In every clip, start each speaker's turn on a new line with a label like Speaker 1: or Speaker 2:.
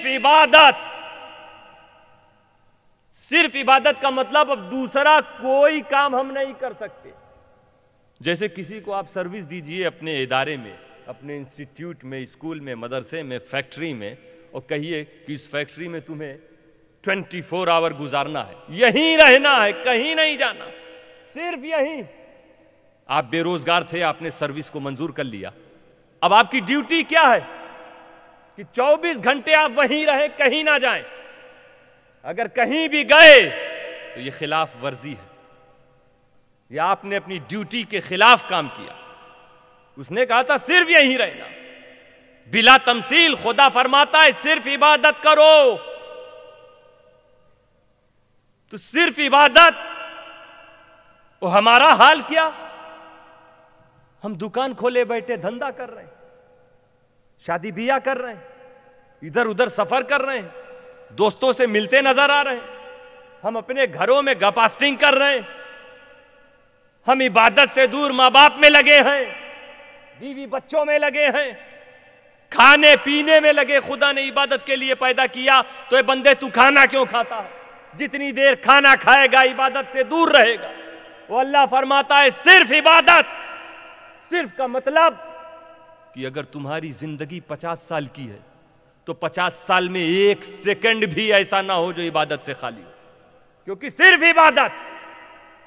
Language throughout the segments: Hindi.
Speaker 1: सिर्फ इबादत सिर्फ इबादत का मतलब अब दूसरा कोई काम हम नहीं कर सकते जैसे किसी को आप सर्विस दीजिए अपने इदारे में अपने इंस्टीट्यूट में स्कूल में मदरसे में फैक्ट्री में और कहिए कि इस फैक्ट्री में तुम्हें 24 फोर आवर गुजारना है यहीं रहना है कहीं नहीं जाना सिर्फ यहीं आप बेरोजगार थे आपने सर्विस को मंजूर कर लिया अब आपकी ड्यूटी क्या है कि 24 घंटे आप वहीं रहें कहीं ना जाएं अगर कहीं भी गए तो ये खिलाफ वर्जी है ये आपने अपनी ड्यूटी के खिलाफ काम किया उसने कहा था सिर्फ यहीं रहना बिला तमसील खुदा फरमाता है सिर्फ इबादत करो तो सिर्फ इबादत वो हमारा हाल क्या हम दुकान खोले बैठे धंधा कर रहे हैं शादी बिया कर रहे हैं इधर उधर सफर कर रहे हैं दोस्तों से मिलते नजर आ रहे हैं हम अपने घरों में गपास्टिंग कर रहे हैं हम इबादत से दूर माँ बाप में लगे हैं बीवी बच्चों में लगे हैं खाने पीने में लगे खुदा ने इबादत के लिए पैदा किया तो ये बंदे तू खाना क्यों खाता है जितनी देर खाना खाएगा इबादत से दूर रहेगा वो अल्लाह फरमाता है सिर्फ इबादत सिर्फ का मतलब कि अगर तुम्हारी जिंदगी पचास साल की है तो पचास साल में एक सेकंड भी ऐसा ना हो जो इबादत से खाली हो क्योंकि सिर्फ इबादत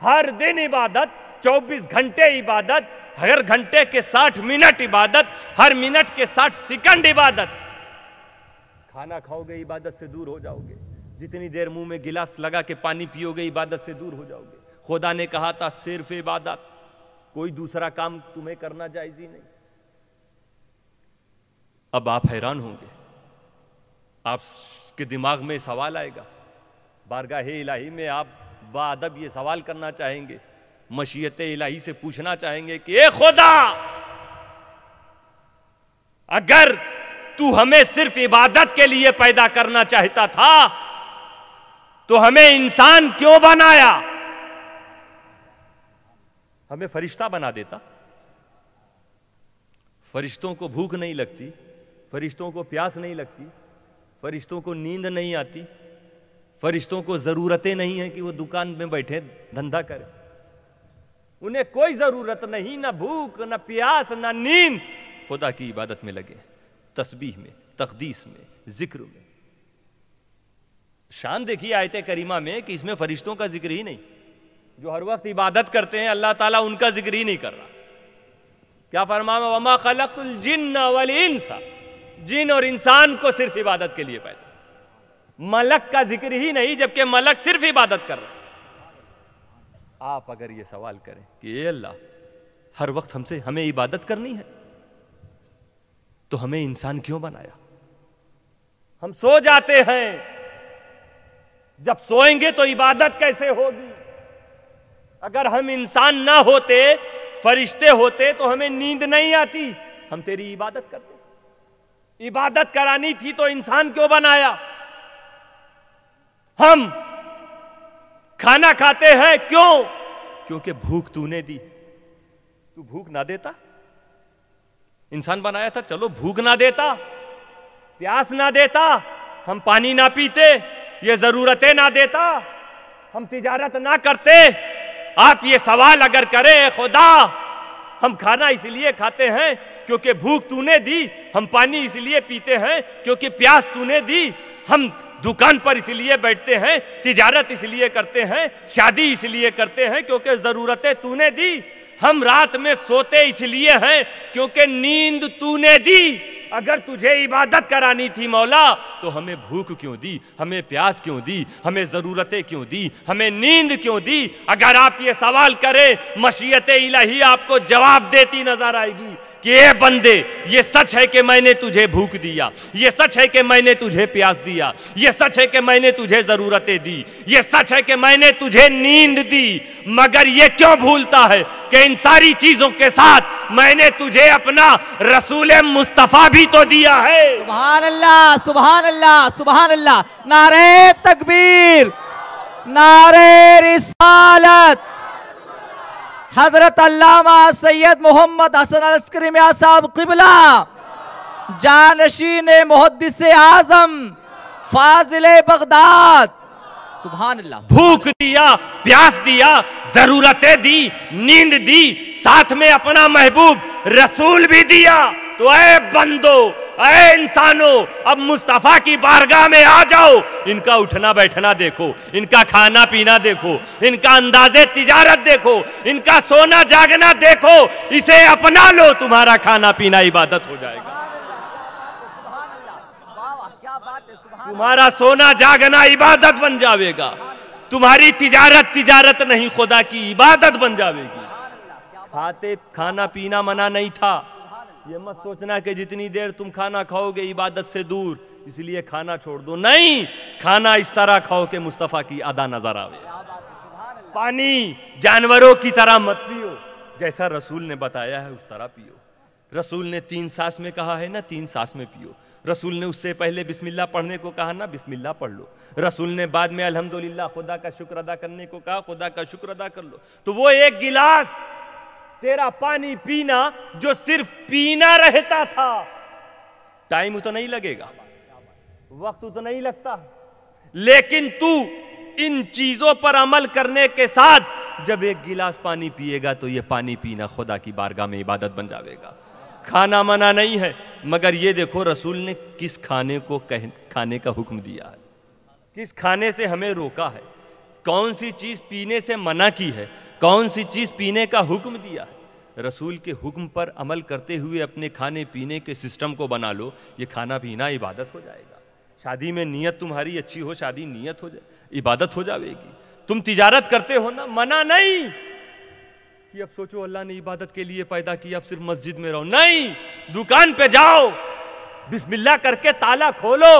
Speaker 1: हर दिन इबादत 24 घंटे इबादत हर घंटे के 60 मिनट इबादत हर मिनट के 60 सेकंड इबादत खाना खाओगे इबादत से दूर हो जाओगे जितनी देर मुंह में गिलास लगा के पानी पियोगे इबादत से दूर हो जाओगे खुदा ने कहा था सिर्फ इबादत कोई दूसरा काम तुम्हें करना जायज ही नहीं अब आप हैरान होंगे आपके दिमाग में सवाल आएगा बारगाह इलाही में आप बादब ये सवाल करना चाहेंगे मशीयत इलाही से पूछना चाहेंगे कि ए खुदा अगर तू हमें सिर्फ इबादत के लिए पैदा करना चाहता था तो हमें इंसान क्यों बनाया हमें फरिश्ता बना देता फरिश्तों को भूख नहीं लगती फरिश्तों को प्यास नहीं लगती फरिश्तों को नींद नहीं आती फरिश्तों को ज़रूरतें नहीं है कि वो दुकान में बैठे धंधा करें उन्हें कोई ज़रूरत नहीं ना भूख ना प्यास ना नींद खुदा की इबादत में लगे तस्बीह में तकदीस में जिक्र में शान देखिए आयत करीमा में कि इसमें फरिश्तों का जिक्र ही नहीं जो हर वक्त इबादत करते हैं अल्लाह ताला उनका जिक्र ही नहीं कर रहा क्या फरमा वमा खलक जिन्ना वाली इंसान जिन और इंसान को सिर्फ इबादत के लिए पैदा मलक का जिक्र ही नहीं जबकि मलक सिर्फ इबादत कर रहे आप अगर ये सवाल करें कि ये अल्लाह हर वक्त हमसे हमें इबादत करनी है तो हमें इंसान क्यों बनाया हम सो जाते हैं जब सोएंगे तो इबादत कैसे होगी अगर हम इंसान ना होते फरिश्ते होते तो हमें नींद नहीं आती हम तेरी इबादत करते इबादत करानी थी तो इंसान क्यों बनाया हम खाना खाते हैं क्यों क्योंकि भूख तूने दी तू भूख ना देता इंसान बनाया था चलो भूख ना देता प्यास ना देता हम पानी ना पीते ये जरूरतें ना देता हम तिजारत ना करते आप ये सवाल अगर करें खुदा हम खाना इसलिए खाते हैं क्योंकि भूख तूने दी हम पानी इसलिए पीते हैं क्योंकि प्यास तूने दी हम दुकान पर इसलिए बैठते हैं तिजारत इसलिए करते हैं शादी इसलिए करते हैं क्योंकि ज़रूरतें तूने दी हम रात में सोते इसलिए हैं क्योंकि नींद तूने दी अगर तुझे इबादत करानी थी मौला तो हमें भूख क्यों दी हमें प्यास क्यों दी हमें ज़रूरतें क्यों दी हमें नींद क्यों दी अगर आप ये सवाल करें मशीयत इलाही आपको जवाब देती नजर आएगी कि ये बंदे ये सच है कि मैंने तुझे भूख दिया ये सच है कि मैंने तुझे प्यास दिया ये सच है कि मैंने तुझे ज़रूरतें दी ये सच है कि मैंने तुझे नींद दी मगर ये क्यों भूलता है कि इन सारी चीज़ों के साथ मैंने तुझे अपना रसूल मुस्तफ़ा भी तो दिया है सुबह अल्लाह सुबह अल्लाह सुबह अल्लाह नारे तकबीर नारे रिसालत हजरत अल्लामा सैयद मोहम्मद हसन अस्करिमिया साहब किबला जानशी ने मुहदस आजम फाजिल बगदाद भूख दिया प्यास दिया जरूरतें दी नींद दी साथ में अपना महबूब रसूल भी दिया तो ऐ बंदो अरे इंसानों अब मुस्तफ़ा की बारगाह में आ जाओ इनका उठना बैठना देखो इनका खाना पीना देखो इनका अंदाजे तिजारत देखो इनका सोना जागना देखो इसे अपना लो तुम्हारा खाना पीना इबादत हो जाएगा तुम्हारा सोना जागना इबादत बन जाएगा तुम्हारी तिजारत तिजारत नहीं खुदा की इबादत बन जाएगी खाते खाना पीना मना नहीं था ये मत सोचना कि जितनी देर तुम खाना खाओगे इबादत से दूर इसलिए खाना छोड़ दो नहीं खाना इस तरह खाओ के मुस्तफ़ा की अदा नजर आवे पानी जानवरों की तरह मत पियो जैसा रसूल ने बताया है उस तरह पियो रसूल ने तीन सांस में कहा है ना तीन सांस में पियो रसूल ने उससे पहले बिस्मिल्लाह पढ़ने को कहा ना बिस्मिल्लाह पढ़ लो रसूल ने बाद में अल्हम्दुलिल्लाह खुदा का शुक्र अदा करने को कहा खुदा का शुक्र अदा कर लो तो वो एक गिलास तेरा पानी पीना जो सिर्फ पीना रहता था टाइम तो नहीं लगेगा वक्त तो नहीं लगता लेकिन तू इन चीजों पर अमल करने के साथ जब एक गिलास पानी पिएगा तो यह पानी पीना खुदा की बारगाह में इबादत बन जाएगा खाना मना नहीं है मगर यह देखो रसूल ने किस खाने को कह, खाने का हुक्म दिया है किस खाने से हमें रोका है कौन सी चीज पीने से मना की है कौन सी चीज पीने का हुक्म दिया है रसूल के हुक्म पर अमल करते हुए अपने खाने पीने के सिस्टम को बना लो ये खाना पीना इबादत हो जाएगा शादी में नीयत तुम्हारी अच्छी हो शादी नीयत हो जाए इबादत हो जाएगी तुम तिजारत करते हो ना मना नहीं कि अब सोचो अल्लाह ने इबादत के लिए पैदा किया अब सिर्फ मस्जिद में रहो नहीं दुकान पे जाओ बिस्मिल्लाह करके ताला खोलो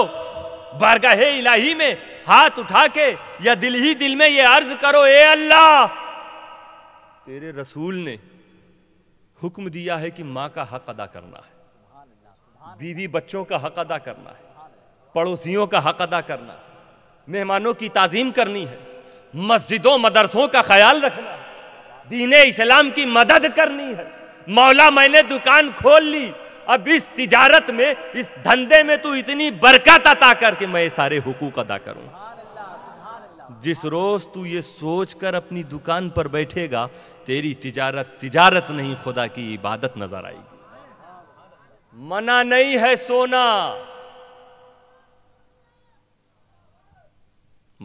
Speaker 1: बारगाह इलाही में हाथ उठा के या दिल ही दिल में ये अर्ज करो ए अल्लाह तेरे रसूल ने हुक्म दिया है कि माँ का हक अदा करना है बीवी बच्चों का हक अदा करना है पड़ोसियों का हक अदा करना है मेहमानों की ताजीम करनी है मस्जिदों मदरसों का ख्याल रखना है दीन इस्लाम की मदद करनी है मौला मैंने दुकान खोल ली अब इस तिजारत में इस धंधे में तू इतनी बरकत अता करके मैं सारे हुकूक अदा करूं जिस रोज तू ये सोच कर अपनी दुकान पर बैठेगा तेरी तिजारत तिजारत नहीं खुदा की इबादत नजर आएगी मना नहीं है सोना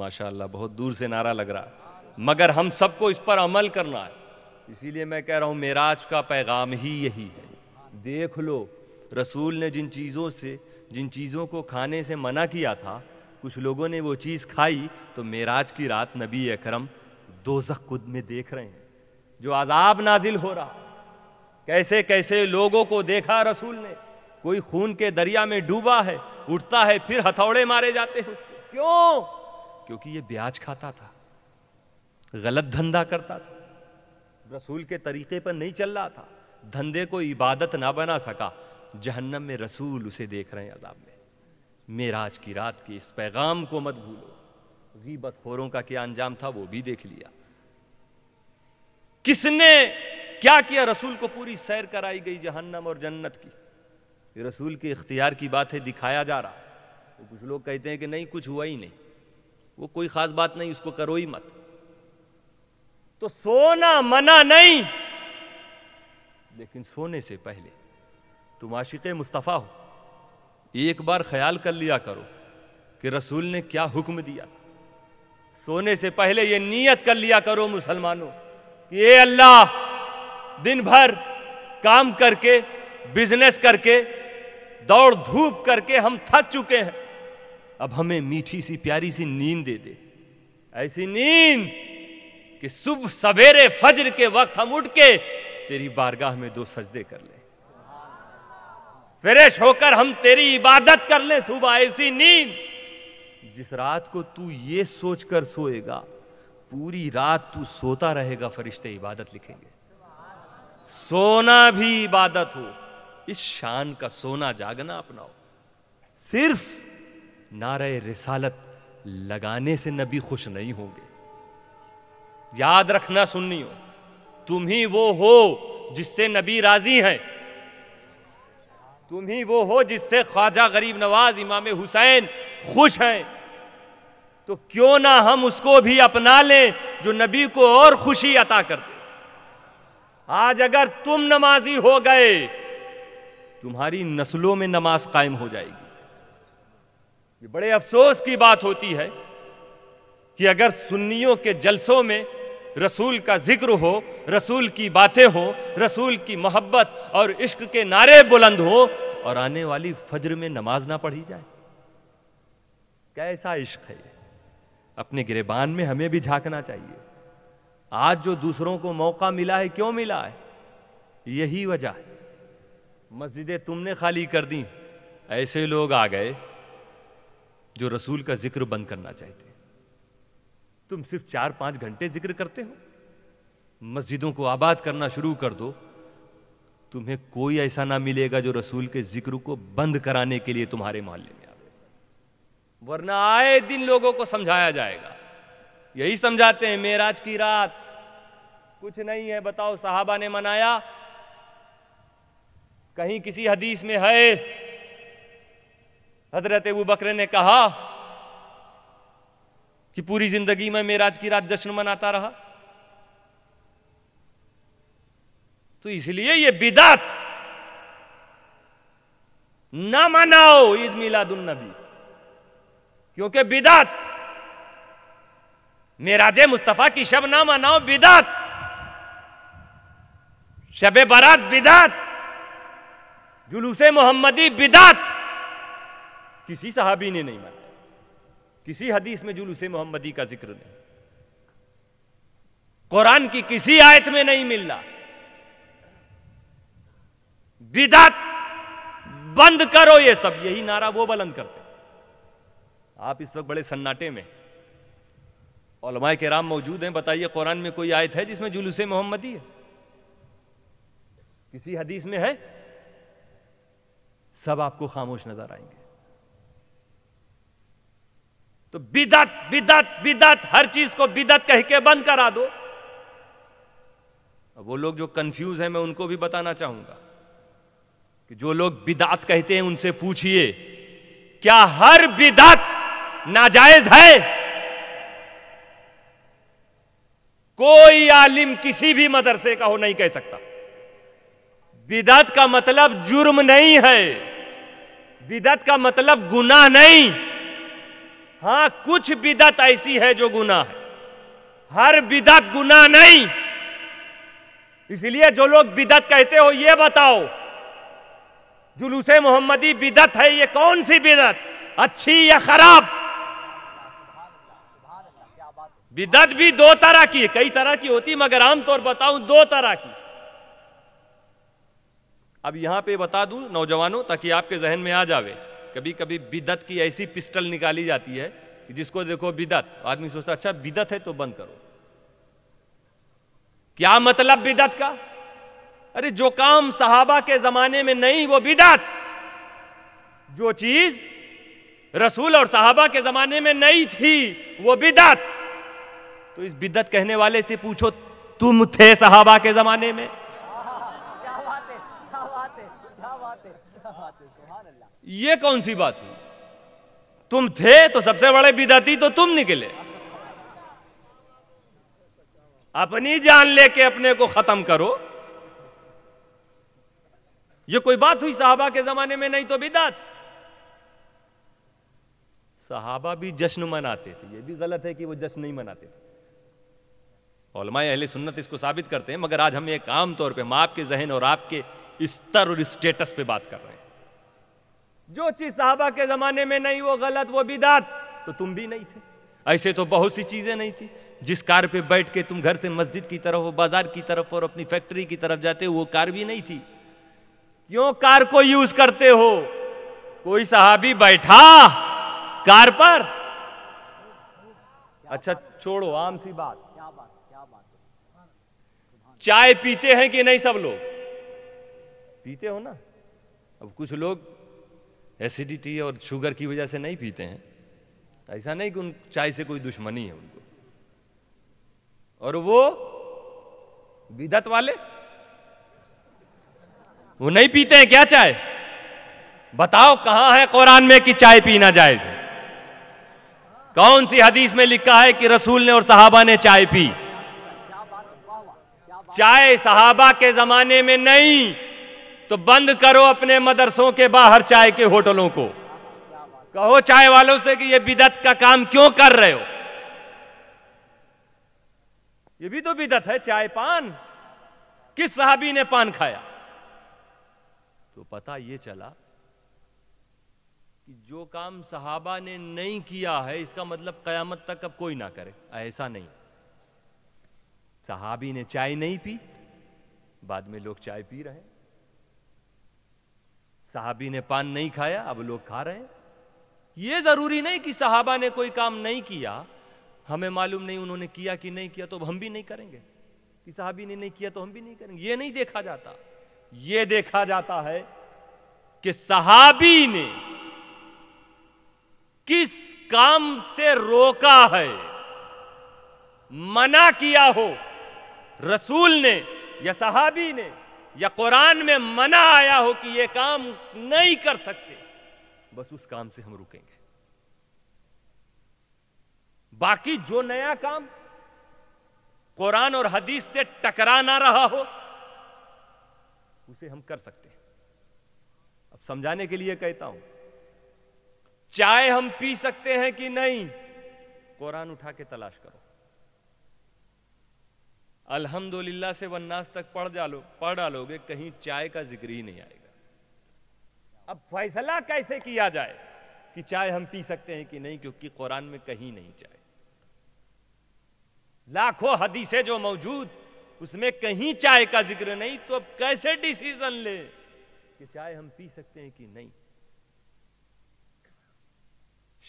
Speaker 1: माशाल्लाह बहुत दूर से नारा लग रहा मगर हम सबको इस पर अमल करना है इसीलिए मैं कह रहा हूं मेराज का पैगाम ही यही है देख लो रसूल ने जिन चीज़ों से जिन चीज़ों को खाने से मना किया था कुछ लोगों ने वो चीज़ खाई तो मेराज की रात नबी अकरम दो खुद में देख रहे हैं जो आज़ाब नाजिल हो रहा कैसे कैसे लोगों को देखा रसूल ने कोई खून के दरिया में डूबा है उठता है फिर हथौड़े मारे जाते हैं उसको क्यों क्योंकि ये ब्याज खाता था गलत धंधा करता था रसूल के तरीके पर नहीं चल रहा था धंधे को इबादत ना बना सका जहन्नम में रसूल उसे देख रहे हैं अजाब में मेराज की रात के इस पैगाम को मत भूलो गीबत खोरों का क्या अंजाम था वो भी देख लिया किसने क्या किया रसूल को पूरी सैर कराई गई जहन्नम और जन्नत की रसूल के इख्तियार की बात है दिखाया जा रहा तो कुछ लोग कहते हैं कि नहीं कुछ हुआ ही नहीं वो कोई खास बात नहीं उसको करो ही मत तो सोना मना नहीं लेकिन सोने से पहले तुम आशिक मुस्तफ़ा हो एक बार ख्याल कर लिया करो कि रसूल ने क्या हुक्म दिया था सोने से पहले ये नीयत कर लिया करो मुसलमानों कि ये अल्लाह दिन भर काम करके बिजनेस करके दौड़ धूप करके हम थक चुके हैं अब हमें मीठी सी प्यारी सी नींद दे दे ऐसी नींद कि सुबह सवेरे फजर के वक्त हम उठ के तेरी बारगाह में दो सजदे कर ले फ्रेश होकर हम तेरी इबादत कर ले सुबह ऐसी नींद जिस रात को तू ये सोचकर सोएगा पूरी रात तू सोता रहेगा फरिश्ते इबादत लिखेंगे सोना भी इबादत हो इस शान का सोना जागना अपनाओ सिर्फ नारे रिसालत लगाने से नबी खुश नहीं होंगे याद रखना सुननी हो तुम ही वो हो जिससे नबी राजी हैं तुम ही वो हो जिससे ख्वाजा गरीब नवाज इमाम हुसैन खुश हैं तो क्यों ना हम उसको भी अपना लें जो नबी को और खुशी अता करते आज अगर तुम नमाजी हो गए तुम्हारी नस्लों में नमाज कायम हो जाएगी ये बड़े अफसोस की बात होती है कि अगर सुन्नियों के जलसों में रसूल का जिक्र हो रसूल की बातें हो रसूल की मोहब्बत और इश्क के नारे बुलंद हो और आने वाली फज्र में नमाज ना पढ़ी जाए कैसा इश्क है ये अपने गिरबान में हमें भी झांकना चाहिए आज जो दूसरों को मौका मिला है क्यों मिला है यही वजह है मस्जिदें तुमने खाली कर दी ऐसे लोग आ गए जो रसूल का जिक्र बंद करना चाहते तुम सिर्फ चार पांच घंटे जिक्र करते हो मस्जिदों को आबाद करना शुरू कर दो तुम्हें कोई ऐसा ना मिलेगा जो रसूल के जिक्र को बंद कराने के लिए तुम्हारे मोहल्ले में आवे वरना आए दिन लोगों को समझाया जाएगा यही समझाते हैं मेराज की रात कुछ नहीं है बताओ साहबा ने मनाया कहीं किसी हदीस में है हजरत अबू बकर ने कहा कि पूरी जिंदगी में मेराज की रात जश्न मनाता रहा तो इसलिए ये बिदात ना मनाओ ईद नबी क्योंकि बिदात मेराज मुस्तफ़ा की शब ना मनाओ बिदात शबे बारात बिदात जुलूस मोहम्मदी बिदात किसी साहबी ने नहीं माना किसी हदीस में जुलूस मोहम्मदी का जिक्र नहीं कुरान की किसी आयत में नहीं मिल रहा बिदात बंद करो ये सब यही नारा वो बुलंद करते आप इस वक्त बड़े सन्नाटे में ओलमाए के राम मौजूद हैं बताइए कुरान में कोई आयत है जिसमें जुलूस मोहम्मदी है किसी हदीस में है सब आपको खामोश नजर आएंगे तो बिदत बिदत बिदत हर चीज को बिदत कह के बंद करा दो अब वो लोग जो कंफ्यूज हैं मैं उनको भी बताना चाहूंगा कि जो लोग बिदात कहते हैं उनसे पूछिए क्या हर बिदात नाजायज है कोई आलिम किसी भी मदरसे का हो नहीं कह सकता बिदत का मतलब जुर्म नहीं है बिदत का मतलब गुनाह नहीं हाँ कुछ बिदत ऐसी है जो गुना है हर बिदत गुना नहीं इसलिए जो लोग बिदत कहते हो ये बताओ जुलूस मोहम्मदी बिदत है ये कौन सी बिदत अच्छी या खराब बिदत भी दो तरह की है कई तरह की होती मगर आमतौर बताऊं दो तरह की अब यहां पे बता दूं नौजवानों ताकि आपके जहन में आ जावे कभी कभी बिदत की ऐसी पिस्टल निकाली जाती है कि जिसको देखो बिदत आदमी सोचता अच्छा बिदत है तो बंद करो क्या मतलब बिदत का अरे जो काम सहाबा के जमाने में नहीं वो बिदत जो चीज रसूल और सहाबा के जमाने में नहीं थी वो बिदत तो इस बिदत कहने वाले से पूछो तुम थे सहाबा के जमाने में ये कौन सी बात हुई तुम थे तो सबसे बड़े बिदाती तो तुम निकले अपनी जान लेके अपने को खत्म करो ये कोई बात हुई साहबा के जमाने में नहीं तो बिदात साहबा भी जश्न मनाते थे ये भी गलत है कि वो जश्न नहीं मनाते थे अहले सुन्नत इसको साबित करते हैं मगर आज हम एक आम तौर पे हम आपके जहन और आपके स्तर और स्टेटस पे बात कर रहे हैं जो चीज साहबा के जमाने में नहीं वो गलत वो बिदात तो तुम भी नहीं थे ऐसे तो बहुत सी चीजें नहीं थी जिस कार पे बैठ के तुम घर से मस्जिद की तरफ हो बाजार की तरफ और अपनी फैक्ट्री की तरफ जाते हो वो कार भी नहीं थी क्यों कार को यूज करते हो कोई साहबी बैठा कार पर अच्छा छोड़ो आम सी बात क्या बात क्या बात चाय पीते हैं कि नहीं सब लोग पीते हो ना अब कुछ लोग एसिडिटी और शुगर की वजह से नहीं पीते हैं ऐसा नहीं कि उन चाय से कोई दुश्मनी है उनको और वो विदत वाले वो नहीं पीते हैं क्या चाय बताओ कहां है कुरान में कि चाय पीना जायज है कौन सी हदीस में लिखा है कि रसूल ने और साहबा ने चाय पी चाय सहाबा के जमाने में नहीं तो बंद करो अपने मदरसों के बाहर चाय के होटलों को कहो चाय वालों से कि ये बिदत का काम क्यों कर रहे हो ये भी तो बिदत है चाय पान किस साहबी ने पान खाया तो पता ये चला कि जो काम साहबा ने नहीं किया है इसका मतलब कयामत तक अब कोई ना करे ऐसा नहीं सहाबी ने चाय नहीं पी बाद में लोग चाय पी रहे हैं साहबी ने पान नहीं खाया अब लोग खा रहे हैं ये जरूरी नहीं कि साहबा ने कोई काम नहीं किया हमें मालूम नहीं उन्होंने किया कि नहीं किया तो हम भी नहीं करेंगे कि साहबी ने नहीं किया तो हम भी नहीं करेंगे ये नहीं देखा जाता ये देखा जाता है कि साहबी ने किस काम से रोका है मना किया हो रसूल ने या साहबी ने या कुरान में मना आया हो कि यह काम नहीं कर सकते बस उस काम से हम रुकेंगे बाकी जो नया काम कुरान और हदीस से टकरा ना रहा हो उसे हम कर सकते हैं अब समझाने के लिए कहता हूं चाय हम पी सकते हैं कि नहीं कुरान उठा के तलाश करो अल्हम्दुलिल्लाह से वन्नास तक पढ़ जालो पढ़ डालोगे कहीं चाय का जिक्र ही नहीं आएगा अब फैसला कैसे किया जाए कि चाय हम पी सकते हैं कि नहीं क्योंकि कुरान में कहीं नहीं चाय लाखों हदीसें जो मौजूद उसमें कहीं चाय का जिक्र नहीं तो अब कैसे डिसीजन ले कि चाय हम पी सकते हैं कि नहीं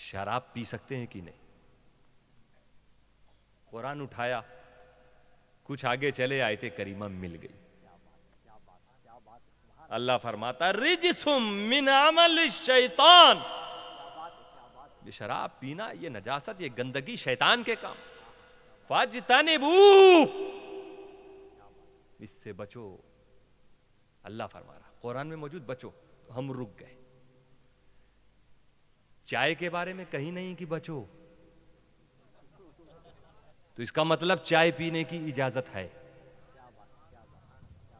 Speaker 1: शराब पी सकते हैं कि नहीं कुरान उठाया कुछ आगे चले आए थे करीमा मिल गई अल्लाह फरमाता रिज मिन अमल शैतान ये शराब पीना ये नजासत ये गंदगी शैतान के काम फाज तनिबू इससे बचो अल्लाह फरमा रहा कुरान में मौजूद बचो हम रुक गए चाय के बारे में कहीं नहीं कि बचो तो इसका मतलब चाय पीने की इजाजत है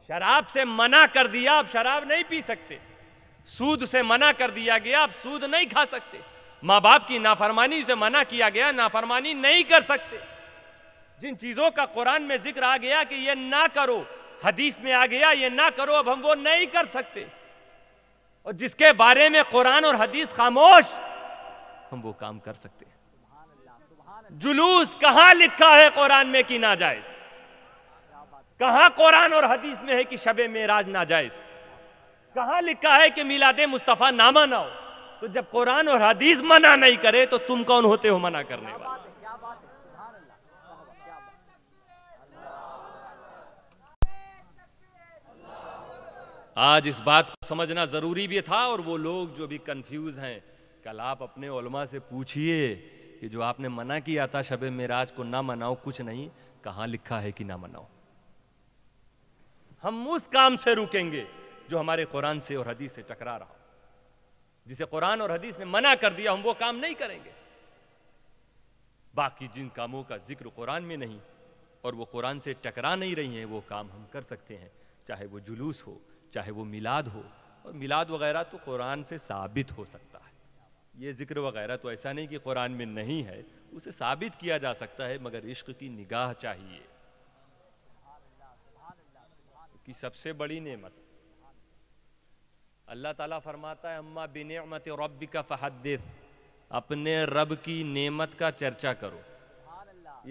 Speaker 1: शराब से मना कर दिया आप शराब नहीं पी सकते सूद से मना कर दिया गया आप सूद नहीं खा सकते माँ बाप की नाफरमानी से मना किया गया नाफरमानी नहीं कर सकते जिन चीजों का कुरान में जिक्र आ गया कि ये ना करो हदीस में आ गया ये ना करो अब हम वो नहीं कर सकते और जिसके बारे में कुरान और हदीस खामोश हम वो काम कर सकते जुलूस कहां लिखा है कुरान में कि नाजायज कहां कुरान और हदीस में है कि राज मेराज नाजायज कहां लिखा है कि दे मुस्तफ़ा ना मनाओ तो जब कुरान और हदीस मना नहीं करे तो तुम कौन होते हो मना करने वाले आज इस बात को समझना जरूरी भी था और वो लोग जो भी कंफ्यूज हैं कल आप अपने उलमा से पूछिए कि जो आपने मना किया था शबे मेराज को ना मनाओ कुछ नहीं कहां लिखा है कि ना मनाओ हम उस काम से रुकेंगे जो हमारे कुरान से और हदीस से टकरा रहा हो जिसे कुरान और हदीस ने मना कर दिया हम वो काम नहीं करेंगे बाकी जिन कामों का जिक्र कुरान में नहीं और वो कुरान से टकरा नहीं रही हैं वो काम हम कर सकते हैं चाहे वो जुलूस हो चाहे वो मिलाद हो और मिलाद वगैरह तो कुरान से साबित हो सकता ये जिक्र वगैरह तो ऐसा नहीं कि कुरान में नहीं है उसे साबित किया जा सकता है मगर इश्क की निगाह चाहिए कि सबसे बड़ी नेमत अल्लाह ताला फरमाता है अम्मा बिनमत रब का फहदिस अपने रब की नेमत का चर्चा करो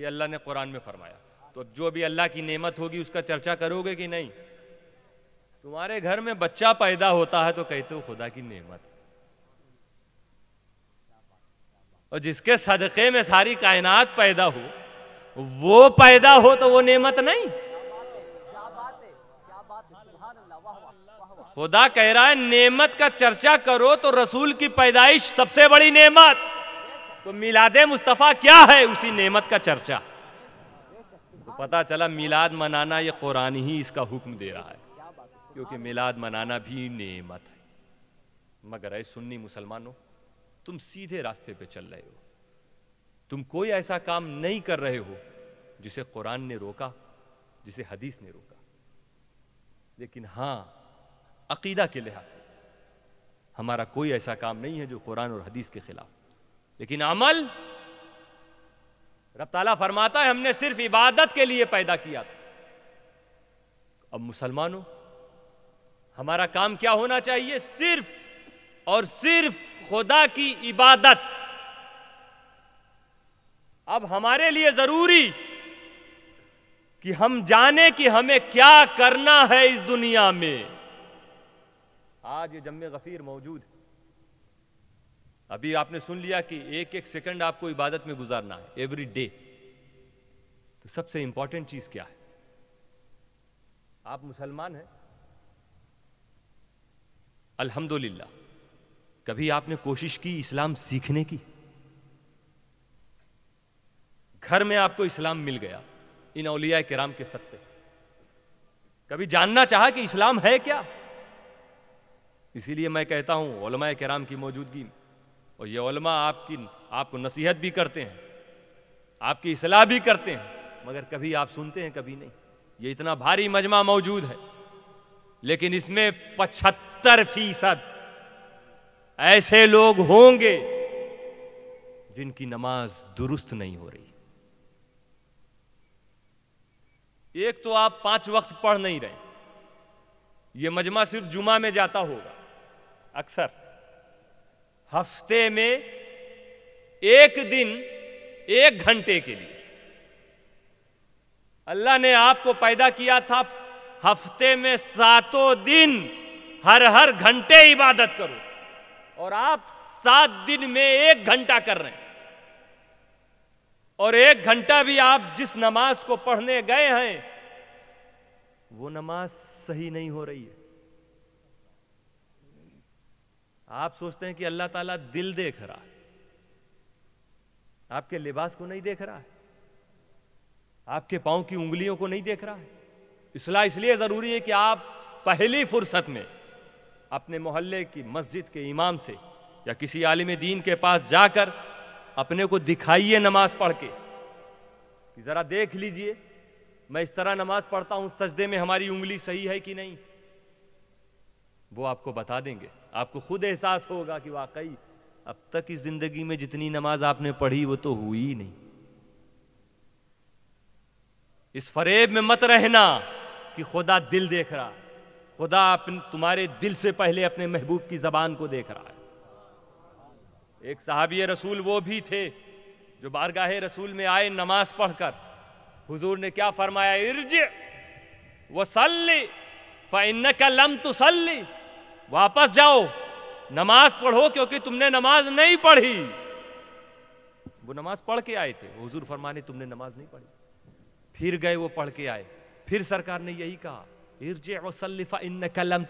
Speaker 1: ये अल्लाह ने कुरान में फरमाया तो अब जो भी अल्लाह की नेमत होगी उसका चर्चा करोगे कि नहीं तुम्हारे घर में बच्चा पैदा होता है तो कहते हो तो खुदा की नेमत और जिसके सदक़े में सारी कायनात पैदा हो वो पैदा हो तो वो नेमत नहीं खुदा कह रहा है नेमत का चर्चा करो तो रसूल की पैदाइश सबसे बड़ी नेमत तो मिलाद मुस्तफ़ा क्या है उसी नेमत का चर्चा तो पता चला मिलाद मनाना ये कुरान ही इसका हुक्म दे रहा है क्योंकि मिलाद मनाना भी नेमत है मगर है सुन्नी मुसलमानों तुम सीधे रास्ते पे चल रहे हो तुम कोई ऐसा काम नहीं कर रहे हो जिसे कुरान ने रोका जिसे हदीस ने रोका लेकिन हाँ अकीदा के लिहाज से हमारा कोई ऐसा काम नहीं है जो कुरान और हदीस के खिलाफ लेकिन अमल रब ताला फरमाता है हमने सिर्फ इबादत के लिए पैदा किया था अब मुसलमानों हमारा काम क्या होना चाहिए सिर्फ और सिर्फ खुदा की इबादत अब हमारे लिए जरूरी कि हम जाने कि हमें क्या करना है इस दुनिया में आज ये जम्मे गफीर मौजूद है अभी आपने सुन लिया कि एक एक सेकंड आपको इबादत में गुजारना है एवरी डे तो सबसे इंपॉर्टेंट चीज क्या है आप मुसलमान हैं अल्हम्दुलिल्लाह कभी आपने कोशिश की इस्लाम सीखने की घर में आपको इस्लाम मिल गया इन औलिया कराम के सत्य कभी जानना चाहा कि इस्लाम है क्या इसीलिए मैं कहता हूं ओलमा कराम की मौजूदगी में और ये ओलमा आपकी आपको नसीहत भी करते हैं आपकी इसलाह भी करते हैं मगर कभी आप सुनते हैं कभी नहीं ये इतना भारी मजमा मौजूद है लेकिन इसमें पचहत्तर फीसद ऐसे लोग होंगे जिनकी नमाज दुरुस्त नहीं हो रही एक तो आप पांच वक्त पढ़ नहीं रहे ये मजमा सिर्फ जुमा में जाता होगा अक्सर हफ्ते में एक दिन एक घंटे के लिए अल्लाह ने आपको पैदा किया था हफ्ते में सातों दिन हर हर घंटे इबादत करो और आप सात दिन में एक घंटा कर रहे हैं और एक घंटा भी आप जिस नमाज को पढ़ने गए हैं वो नमाज सही नहीं हो रही है आप सोचते हैं कि अल्लाह ताला दिल देख रहा है आपके लिबास को नहीं देख रहा है आपके पांव की उंगलियों को नहीं देख रहा है इसलिए इसलिए जरूरी है कि आप पहली फुर्सत में अपने मोहल्ले की मस्जिद के इमाम से या किसी आलिम दीन के पास जाकर अपने को दिखाइए नमाज पढ़ के कि ज़रा देख लीजिए मैं इस तरह नमाज पढ़ता हूँ सजदे में हमारी उंगली सही है कि नहीं वो आपको बता देंगे आपको खुद एहसास होगा कि वाकई अब तक की जिंदगी में जितनी नमाज आपने पढ़ी वो तो हुई ही नहीं इस फरेब में मत रहना कि खुदा दिल देख रहा खुदा अपने तुम्हारे दिल से पहले अपने महबूब की जबान को देख रहा है एक सहाबी रसूल वो भी थे जो बारगाह रसूल में आए नमाज पढ़कर हुजूर ने क्या फरमाया इर्ज सल्ली फ़ैन का लम सल्ली वापस जाओ नमाज पढ़ो क्योंकि तुमने नमाज नहीं पढ़ी वो नमाज पढ़ के आए थे हुजूर फरमाने तुमने नमाज नहीं पढ़ी फिर गए वो पढ़ के आए फिर सरकार ने यही कहा इर्जे इन कलम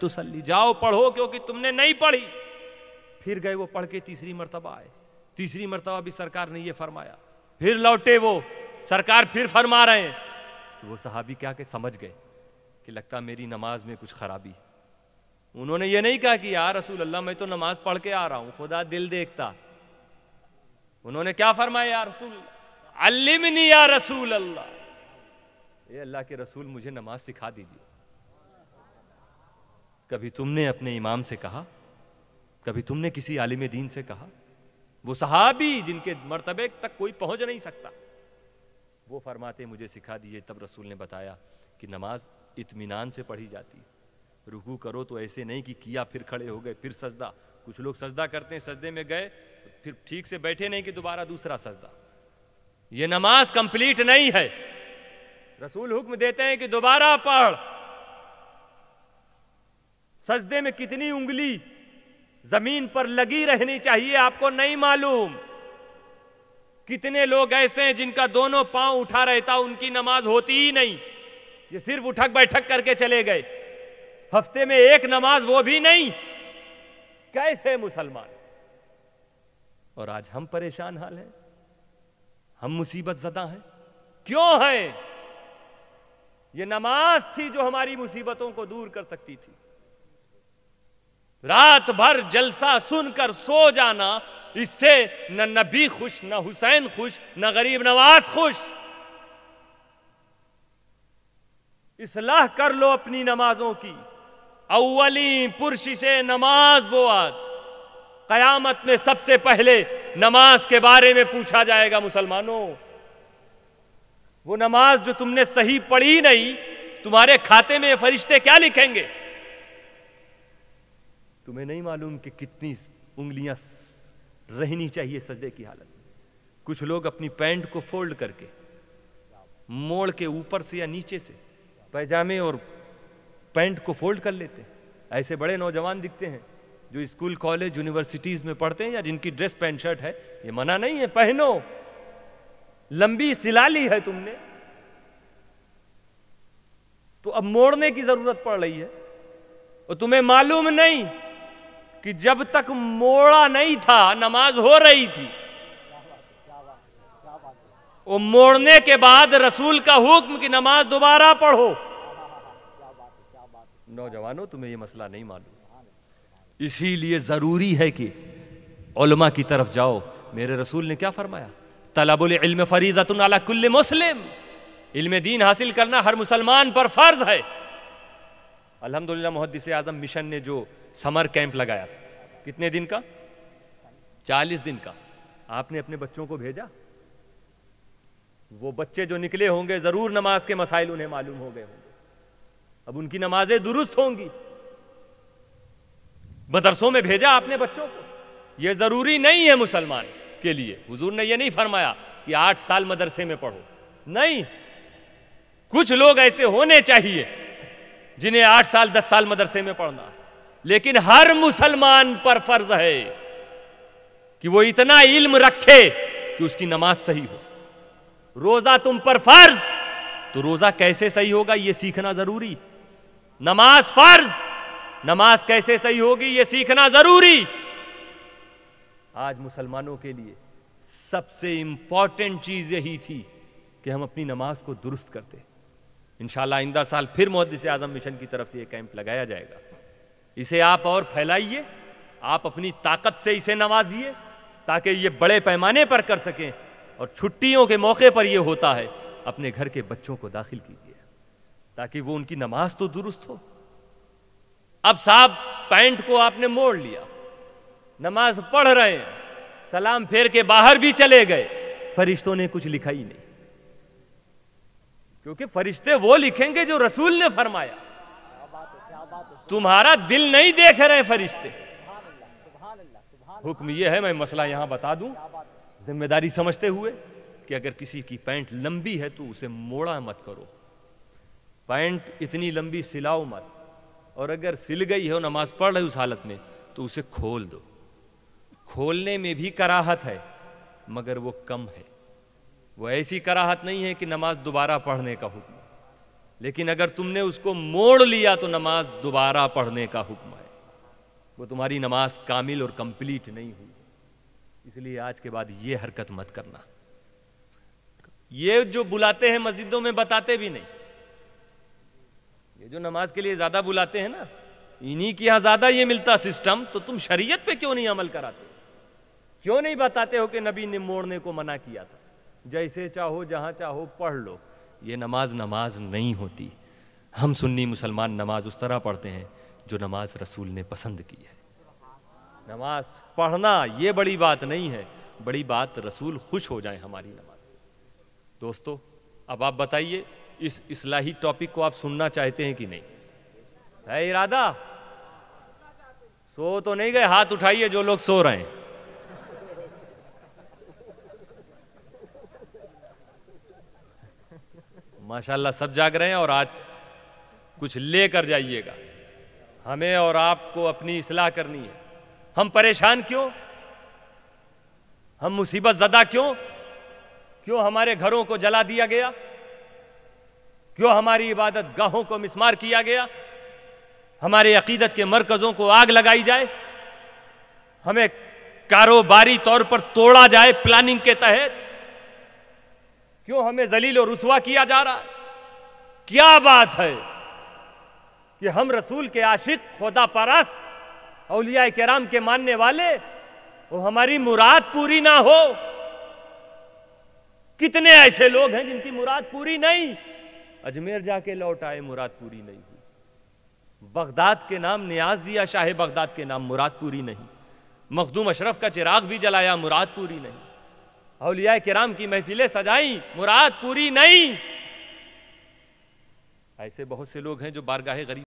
Speaker 1: जाओ पढ़ो क्योंकि तुमने नहीं पढ़ी फिर गए वो पढ़ के तीसरी मरतबा आए तीसरी मरतबा भी सरकार ने यह फरमाया फिर लौटे वो सरकार फिर फरमा रहे हैं तो वो सहाबी क्या के समझ गए कि लगता मेरी नमाज में कुछ खराबी उन्होंने ये नहीं कहा कि यार रसूल अल्लाह मैं तो नमाज पढ़ के आ रहा हूं खुदा दिल देखता उन्होंने क्या फरमाया यार रसूल अल्लिमनी या रसूल अल्लाह ये अल्लाह के रसूल मुझे नमाज सिखा दीजिए कभी तुमने अपने इमाम से कहा कभी तुमने किसी आलिम दीन से कहा वो सहाबी जिनके मर्तबे तक कोई पहुंच नहीं सकता वो फरमाते मुझे सिखा दिए तब रसूल ने बताया कि नमाज इतमान से पढ़ी जाती रुकू करो तो ऐसे नहीं कि किया फिर खड़े हो गए फिर सजदा कुछ लोग सजदा करते हैं सजदे में गए फिर ठीक से बैठे नहीं कि दोबारा दूसरा सजदा ये नमाज कंप्लीट नहीं है रसूल हुक्म देते हैं कि दोबारा पढ़ सजदे में कितनी उंगली जमीन पर लगी रहनी चाहिए आपको नहीं मालूम कितने लोग ऐसे हैं जिनका दोनों पांव उठा रहता उनकी नमाज होती ही नहीं ये सिर्फ उठक बैठक करके चले गए हफ्ते में एक नमाज वो भी नहीं कैसे मुसलमान और आज हम परेशान हाल हैं हम मुसीबत जदा हैं क्यों हैं ये नमाज थी जो हमारी मुसीबतों को दूर कर सकती थी रात भर जलसा सुनकर सो जाना इससे न नबी खुश न हुसैन खुश न गरीब नवाज खुश इसलाह कर लो अपनी नमाजों की अव्वली पुरशिश नमाज बोआद कयामत में सबसे पहले नमाज के बारे में पूछा जाएगा मुसलमानों वो नमाज जो तुमने सही पढ़ी नहीं तुम्हारे खाते में फरिश्ते क्या लिखेंगे तुम्हें नहीं मालूम कि कितनी उंगलियां रहनी चाहिए सजदे की हालत में कुछ लोग अपनी पैंट को फोल्ड करके मोड़ के ऊपर से या नीचे से पैजामे और पैंट को फोल्ड कर लेते हैं ऐसे बड़े नौजवान दिखते हैं जो स्कूल कॉलेज यूनिवर्सिटीज़ में पढ़ते हैं या जिनकी ड्रेस पैंट शर्ट है ये मना नहीं है पहनो लंबी सिला ली है तुमने तो अब मोड़ने की ज़रूरत पड़ रही है और तुम्हें मालूम नहीं कि जब तक मोड़ा नहीं था नमाज हो रही थी वो मोड़ने के बाद रसूल का हुक्म कि नमाज दोबारा पढ़ो नौजवानों तुम्हें यह मसला नहीं मालूम इसीलिए जरूरी है कि उलमा की तरफ जाओ मेरे रसूल ने क्या फरमाया तलाबुल इल्म फरीदतुन अला कुल मुस्लिम इल्म दीन हासिल करना हर मुसलमान पर फर्ज है अल्हम्दुलिल्लाह मुहदस आजम मिशन ने जो समर कैंप लगाया कितने दिन का चालीस दिन का आपने अपने बच्चों को भेजा वो बच्चे जो निकले होंगे जरूर नमाज के मसाइल उन्हें मालूम हो गए होंगे अब उनकी नमाजें दुरुस्त होंगी मदरसों में भेजा आपने बच्चों को यह जरूरी नहीं है मुसलमान के लिए हुजूर ने यह नहीं फरमाया कि आठ साल मदरसे में पढ़ो नहीं कुछ लोग ऐसे होने चाहिए जिन्हें आठ साल दस साल मदरसे में पढ़ना लेकिन हर मुसलमान पर फर्ज है कि वो इतना इल्म रखे कि उसकी नमाज सही हो रोजा तुम पर फर्ज तो रोजा कैसे सही होगा ये सीखना जरूरी नमाज फर्ज नमाज कैसे सही होगी ये सीखना जरूरी आज मुसलमानों के लिए सबसे इंपॉर्टेंट चीज यही थी कि हम अपनी नमाज को दुरुस्त करते इंशाल्लाह आइंदा साल फिर मोहद्दिस आजम मिशन की तरफ से यह कैंप लगाया जाएगा इसे आप और फैलाइए आप अपनी ताकत से इसे नवाजिए ताकि ये बड़े पैमाने पर कर सकें और छुट्टियों के मौके पर यह होता है अपने घर के बच्चों को दाखिल कीजिए ताकि वो उनकी नमाज तो दुरुस्त हो अब साहब पैंट को आपने मोड़ लिया नमाज पढ़ रहे हैं सलाम फेर के बाहर भी चले गए फरिश्तों ने कुछ लिखा ही नहीं क्योंकि फरिश्ते वो लिखेंगे जो रसूल ने फरमाया तुम्हारा दिल नहीं देख रहे फरिश्ते हुक्म यह है मैं मसला यहां बता दूं जिम्मेदारी समझते हुए कि अगर किसी की पैंट लंबी है तो उसे मोड़ा मत करो पैंट इतनी लंबी सिलाओ मत और अगर सिल गई है और नमाज पढ़ रहे उस हालत में तो उसे खोल दो खोलने में भी कराहत है मगर वो कम है वो ऐसी कराहत नहीं है कि नमाज दोबारा पढ़ने का हुक्म लेकिन अगर तुमने उसको मोड़ लिया तो नमाज दोबारा पढ़ने का हुक्म है वो तुम्हारी नमाज कामिल और कंप्लीट नहीं हुई इसलिए आज के बाद ये हरकत मत करना ये जो बुलाते हैं मस्जिदों में बताते भी नहीं ये जो नमाज के लिए ज्यादा बुलाते हैं ना इन्हीं के यहां ज्यादा ये मिलता सिस्टम तो तुम शरीयत पे क्यों नहीं अमल कराते क्यों नहीं बताते हो कि नबी ने मोड़ने को मना किया था जैसे चाहो जहां चाहो पढ़ लो ये नमाज नमाज नहीं होती हम सुन्नी मुसलमान नमाज उस तरह पढ़ते हैं जो नमाज रसूल ने पसंद की है नमाज पढ़ना ये बड़ी बात नहीं है बड़ी बात रसूल खुश हो जाए हमारी नमाज से दोस्तों अब आप बताइए इस इस्लाही टॉपिक को आप सुनना चाहते हैं कि नहीं है इरादा सो तो नहीं गए हाथ उठाइए जो लोग सो रहे हैं माशाल्लाह सब जाग रहे हैं और आज कुछ ले कर जाइएगा हमें और आपको अपनी इसलाह करनी है हम परेशान क्यों हम मुसीबत ज़दा क्यों क्यों हमारे घरों को जला दिया गया क्यों हमारी इबादत गाहों को मिसमार किया गया हमारे अकीदत के मरकज़ों को आग लगाई जाए हमें कारोबारी तौर पर तोड़ा जाए प्लानिंग के तहत क्यों हमें जलील और रसुआ किया जा रहा है क्या बात है कि हम रसूल के आशिक खुदा परस्त अलिया कराम के मानने वाले वो हमारी मुराद पूरी ना हो कितने ऐसे लोग हैं जिनकी मुराद पूरी नहीं अजमेर जाके लौट आए मुराद पूरी नहीं हुई बगदाद के नाम न्याज दिया शाह बगदाद के नाम मुराद पूरी नहीं मखदूम अशरफ का चिराग भी जलाया मुराद पूरी नहीं अलिया राम की महफिलें सजाई मुराद पूरी नहीं ऐसे बहुत से लोग हैं जो बारगाहे गरीब